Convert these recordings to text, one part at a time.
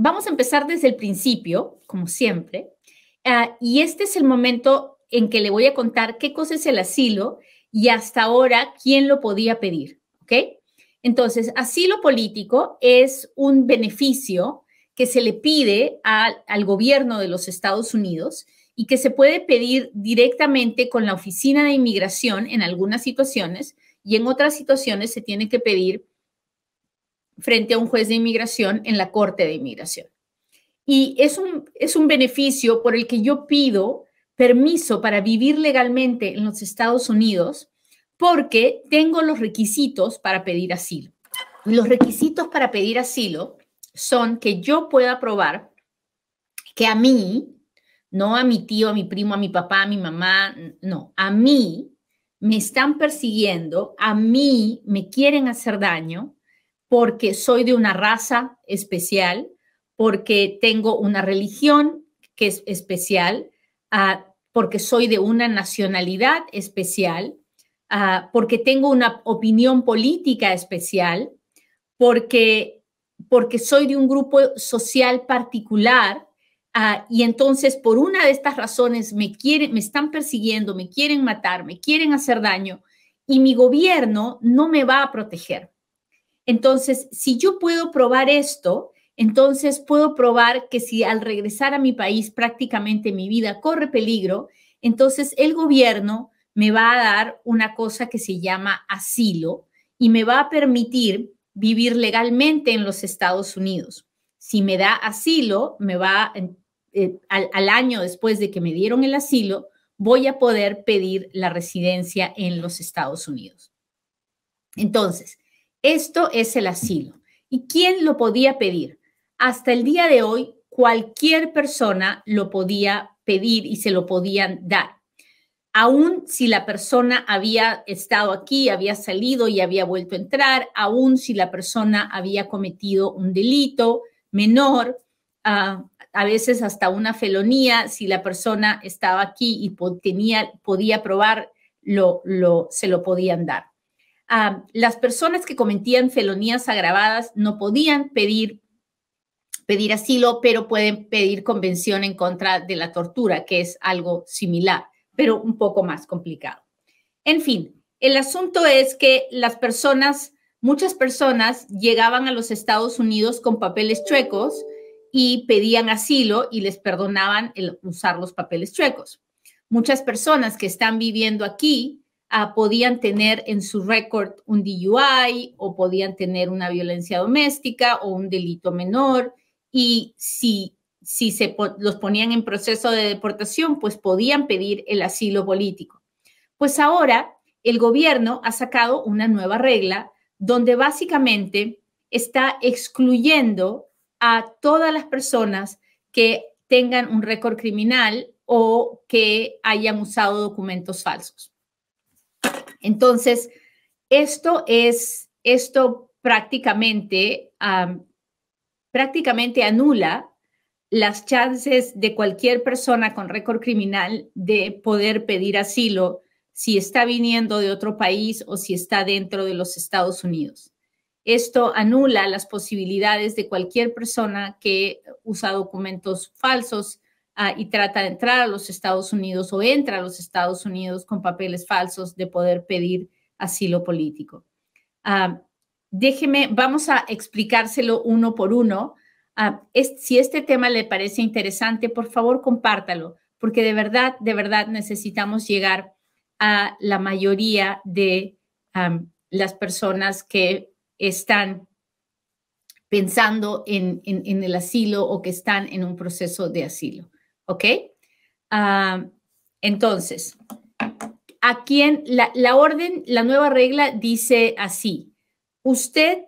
Vamos a empezar desde el principio, como siempre, ah, y este es el momento en que le voy a contar qué cosa es el asilo y hasta ahora quién lo podía pedir, ¿ok? Entonces, asilo político es un beneficio que se le pide al gobierno de los Estados Unidos y que se puede pedir directamente con la Oficina de Inmigración en algunas situaciones y en otras situaciones se tiene que pedir frente a un juez de inmigración en la Corte de Inmigración. Y es un, es un beneficio por el que yo pido permiso para vivir legalmente en los Estados Unidos porque tengo los requisitos para pedir asilo. Los requisitos para pedir asilo son que yo pueda probar que a mí, no a mi tío, a mi primo, a mi papá, a mi mamá, no, a mí me están persiguiendo, a mí me quieren hacer daño porque soy de una raza especial, porque tengo una religión que es especial, ah, porque soy de una nacionalidad especial, ah, porque tengo una opinión política especial, porque, porque soy de un grupo social particular. Ah, y entonces por una de estas razones me quieren, me están persiguiendo, me quieren matar, me quieren hacer daño y mi gobierno no me va a proteger. Entonces, si yo puedo probar esto, entonces puedo probar que si al regresar a mi país prácticamente mi vida corre peligro, entonces el gobierno me va a dar una cosa que se llama asilo y me va a permitir vivir legalmente en los Estados Unidos. Si me da asilo, me va eh, al año después de que me dieron el asilo, voy a poder pedir la residencia en los Estados Unidos. Entonces, esto es el asilo. ¿Y quién lo podía pedir? Hasta el día de hoy, cualquier persona lo podía pedir y se lo podían dar aún si la persona había estado aquí, había salido y había vuelto a entrar, aún si la persona había cometido un delito menor, ah, a veces hasta una felonía, si la persona estaba aquí y podía probar, se lo podían dar las personas que cometían felonías agravadas no podían pedir, pedir asilo, pero pueden pedir convención en contra de la tortura, que es algo similar, pero un poco más complicado. En fin, el asunto es que las personas, muchas personas llegaban a los Estados Unidos con papeles chuecos y pedían asilo y les perdonaban el usar los papeles chuecos. Muchas personas que están viviendo aquí Ah, podían tener en su récord un DUI o podían tener una violencia doméstica o un delito menor. Y si, si se los ponían en proceso de deportación, pues podían pedir el asilo político. Pues ahora el gobierno ha sacado una nueva regla donde básicamente está excluyendo a todas las personas que tengan un récord criminal o que hayan usado documentos falsos. Entonces, esto es, esto prácticamente, prácticamente anula las chances de cualquier persona con récord criminal de poder pedir asilo si está viniendo de otro país o si está dentro de los Estados Unidos. Esto anula las posibilidades de cualquier persona que usa documentos falsos Ah, y trata de entrar a los Estados Unidos o entra a los Estados Unidos con papeles falsos de poder pedir asilo político. Ah, déjeme, vamos a explicárselo uno por uno. Ah, si este tema le parece interesante, por favor compártalo, porque de verdad, de verdad necesitamos llegar a la mayoría de las personas que están pensando en, el asilo o que están en un proceso de asilo. ¿Ok? Ah, entonces, a quien la, orden, la nueva regla dice así, usted,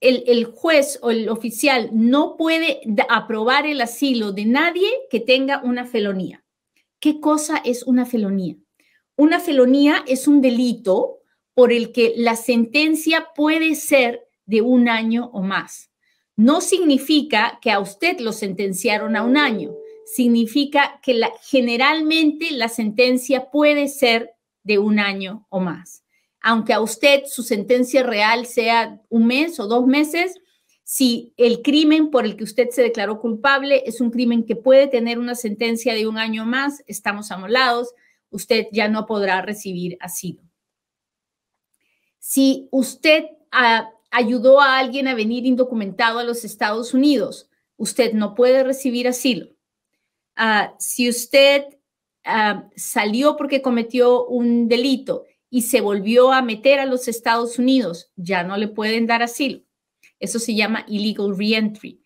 el, el juez o el oficial no puede aprobar el asilo de nadie que tenga una felonía. ¿Qué cosa es una felonía? Una felonía es un delito por el que la sentencia puede ser de un año o más. No significa que a usted lo sentenciaron a un año significa que generalmente la sentencia puede ser de un año o más. Aunque a usted su sentencia real sea un mes o dos meses, si el crimen por el que usted se declaró culpable es un crimen que puede tener una sentencia de un año o más, estamos amolados, usted ya no podrá recibir asilo. Si usted ah, ayudó a alguien a venir indocumentado a los Estados Unidos, usted no puede recibir asilo. Ah, si usted ah, salió porque cometió un delito y se volvió a meter a los Estados Unidos, ya no le pueden dar asilo. Eso se llama illegal reentry.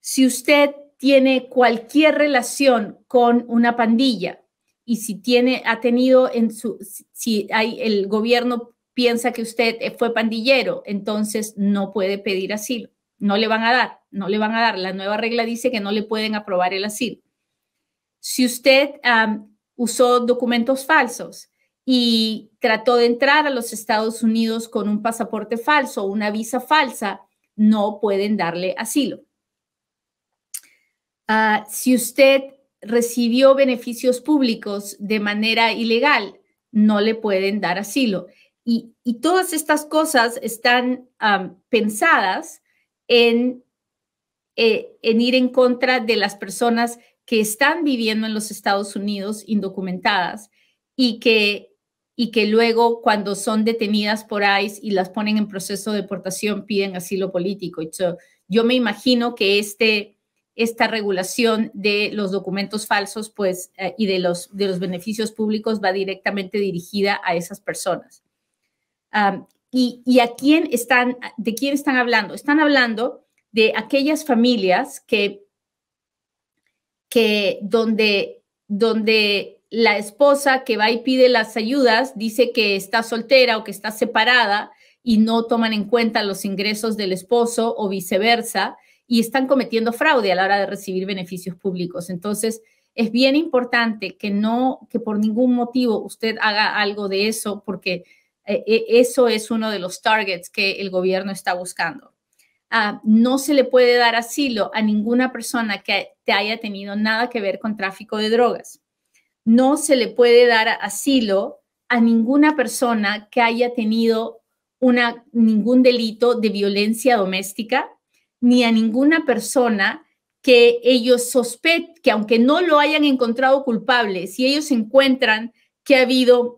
si usted tiene cualquier relación con una pandilla y si tiene, ha tenido en su, si hay, el gobierno piensa que usted fue pandillero, entonces no puede pedir asilo. No le van a dar, no le van a dar. La nueva regla dice que no le pueden aprobar el asilo. Si usted usó documentos falsos y trató de entrar a los Estados Unidos con un pasaporte falso o una visa falsa, no pueden darle asilo. Ah, si usted recibió beneficios públicos de manera ilegal, no le pueden dar asilo. Y, todas estas cosas están pensadas eh, en, ir en contra de las personas que están viviendo en los Estados Unidos indocumentadas y que, y que luego cuando son detenidas por ICE y las ponen en proceso de deportación piden asilo político. yo me imagino que este, esta regulación de los documentos falsos pues, eh, y de los, de los beneficios públicos va directamente dirigida a esas personas y, a quién están, de quién están hablando. Están hablando de aquellas familias que, que donde, donde la esposa que va y pide las ayudas dice que está soltera o que está separada y no toman en cuenta los ingresos del esposo o viceversa y están cometiendo fraude a la hora de recibir beneficios públicos. Entonces, es bien importante que no que por ningún motivo usted haga algo de eso porque e, e, eso es uno de los targets que el gobierno está buscando. Ah, no se le puede dar asilo a ninguna persona que te haya tenido nada que ver con tráfico de drogas. No se le puede dar asilo a ninguna persona que haya tenido ningún delito de violencia doméstica, ni a ninguna persona que ellos sospechen, que aunque no lo hayan encontrado culpable, si ellos encuentran que ha habido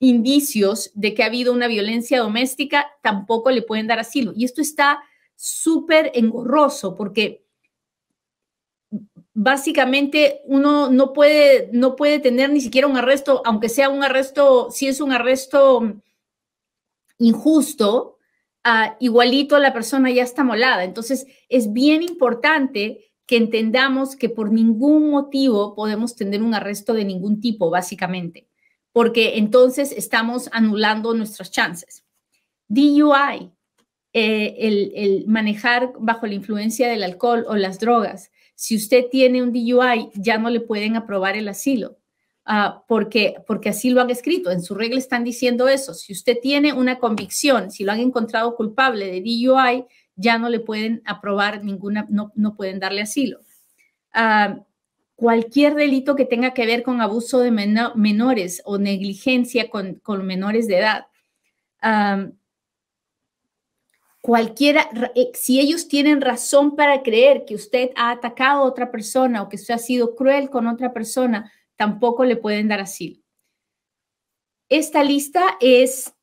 indicios de que ha habido una violencia doméstica, tampoco le pueden dar asilo. Y esto está súper engorroso porque básicamente uno no puede, no puede tener ni siquiera un arresto, aunque sea un arresto, si es un arresto injusto, ah, igualito la persona ya está molada. Entonces, es bien importante que entendamos que por ningún motivo podemos tener un arresto de ningún tipo, básicamente porque entonces estamos anulando nuestras chances. DUI, eh, el, manejar bajo la influencia del alcohol o las drogas. Si usted tiene un DUI, ya no le pueden aprobar el asilo, ah, porque, porque así lo han escrito. En su regla están diciendo eso. Si usted tiene una convicción, si lo han encontrado culpable de DUI, ya no le pueden aprobar ninguna, no, pueden darle asilo. Ah, cualquier delito que tenga que ver con abuso de menores o negligencia con, menores de edad. cualquiera, eh, si ellos tienen razón para creer que usted ha atacado a otra persona o que usted ha sido cruel con otra persona, tampoco le pueden dar asilo. Esta lista es,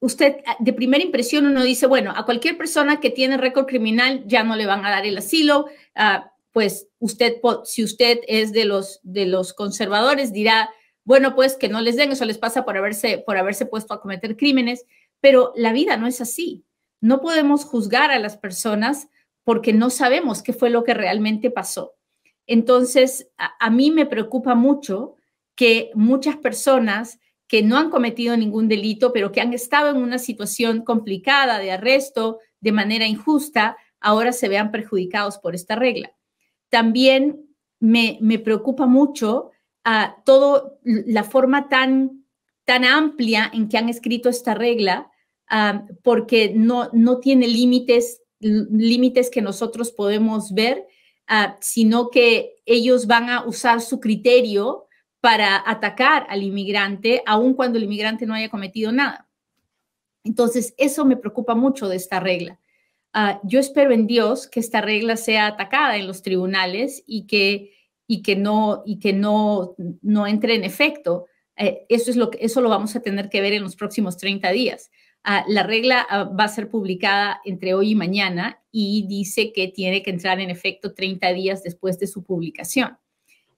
usted ah, de primera impresión uno dice, bueno, a cualquier persona que tiene récord criminal ya no le van a dar el asilo. Ah, pues usted, si usted es de los, de los conservadores, dirá, bueno, pues que no les den, eso les pasa por haberse, por haberse puesto a cometer crímenes, pero la vida no es así. No podemos juzgar a las personas porque no sabemos qué fue lo que realmente pasó. Entonces, a, a mí me preocupa mucho que muchas personas que no han cometido ningún delito, pero que han estado en una situación complicada de arresto de manera injusta, ahora se vean perjudicados por esta regla también me, preocupa mucho a ah, todo la forma tan, tan amplia en que han escrito esta regla, ah, porque no, no tiene límites, límites que nosotros podemos ver, ah, sino que ellos van a usar su criterio para atacar al inmigrante, aun cuando el inmigrante no haya cometido nada. Entonces, eso me preocupa mucho de esta regla. Ah, yo espero en Dios que esta regla sea atacada en los tribunales y que, y que, no, y que no, no entre en efecto. Eh, eso, es lo que, eso lo vamos a tener que ver en los próximos 30 días. Ah, la regla ah, va a ser publicada entre hoy y mañana y dice que tiene que entrar en efecto 30 días después de su publicación.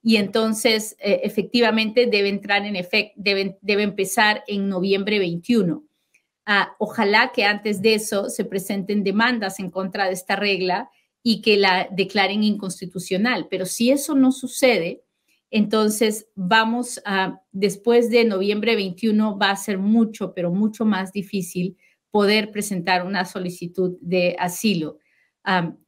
Y entonces, eh, efectivamente, debe entrar en efecto, debe, debe empezar en noviembre 21 ojalá que antes de eso se presenten demandas en contra de esta regla y que la declaren inconstitucional. Pero si eso no sucede, entonces vamos a, después de noviembre 21 va a ser mucho, pero mucho más difícil poder presentar una solicitud de asilo.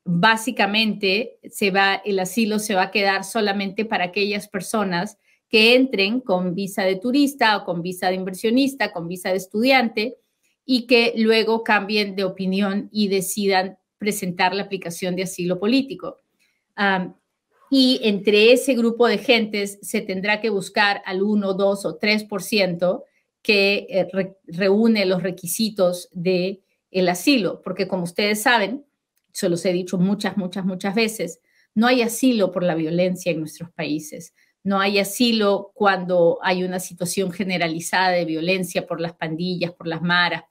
básicamente, se va, el asilo se va a quedar solamente para aquellas personas que entren con visa de turista o con visa de inversionista, con visa de estudiante, y que luego cambien de opinión y decidan presentar la aplicación de asilo político. y entre ese grupo de gentes se tendrá que buscar al 1, 2 o 3% que ciento que eh, reúne los requisitos del el asilo, porque como ustedes saben, se los he dicho muchas, muchas, muchas veces, no hay asilo por la violencia en nuestros países no hay asilo cuando hay una situación generalizada de violencia por las pandillas, por las maras,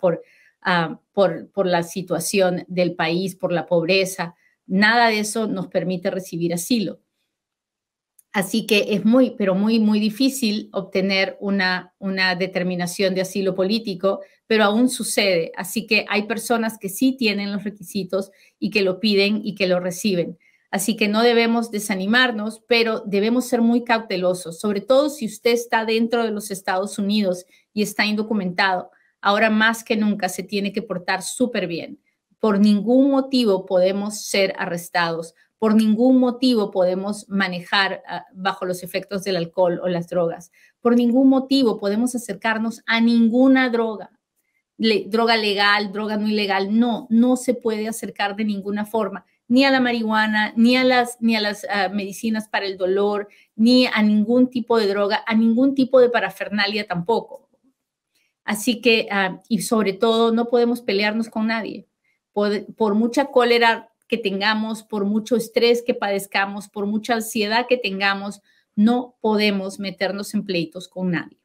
ah, por, la situación del país, por la pobreza. Nada de eso nos permite recibir asilo. Así que es muy, pero muy, muy difícil obtener una, una determinación de asilo político, pero aún sucede. Así que hay personas que sí tienen los requisitos y que lo piden y que lo reciben. Así que no debemos desanimarnos, pero debemos ser muy cautelosos, sobre todo si usted está dentro de los Estados Unidos y está indocumentado. Ahora más que nunca se tiene que portar súper bien. Por ningún motivo podemos ser arrestados, por ningún motivo podemos manejar ah, bajo los efectos del alcohol o las drogas, por ningún motivo podemos acercarnos a ninguna droga, droga legal, droga no ilegal, no, no se puede acercar de ninguna forma ni a la marihuana, ni a las, ni a las ah, medicinas para el dolor, ni a ningún tipo de droga, a ningún tipo de parafernalia tampoco. Así que, ah, y sobre todo, no podemos pelearnos con nadie. Por, por mucha cólera que tengamos, por mucho estrés que padezcamos, por mucha ansiedad que tengamos, no podemos meternos en pleitos con nadie.